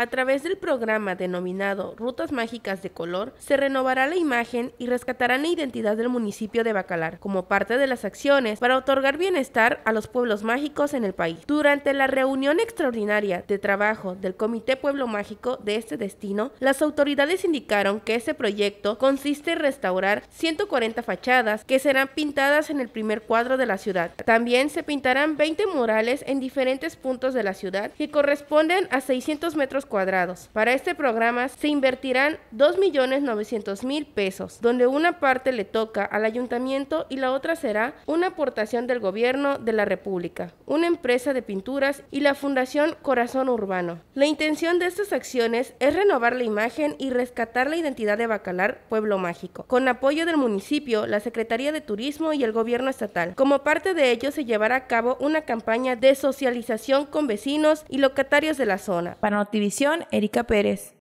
A través del programa denominado Rutas Mágicas de Color, se renovará la imagen y rescatarán la identidad del municipio de Bacalar como parte de las acciones para otorgar bienestar a los pueblos mágicos en el país. Durante la reunión extraordinaria de trabajo del Comité Pueblo Mágico de este destino, las autoridades indicaron que este proyecto consiste en restaurar 140 fachadas que serán pintadas en el primer cuadro de la ciudad. También se pintarán 20 murales en diferentes puntos de la ciudad que corresponden a 600 metros cuadrados. Para este programa se invertirán 2.900.000 pesos, donde una parte le toca al ayuntamiento y la otra será una aportación del gobierno de la República, una empresa de pinturas y la Fundación Corazón Urbano. La intención de estas acciones es renovar la imagen y rescatar la identidad de Bacalar, pueblo mágico, con apoyo del municipio, la Secretaría de Turismo y el gobierno estatal. Como parte de ello se llevará a cabo una campaña de socialización con vecinos y locatarios de la zona. Para Erika Pérez.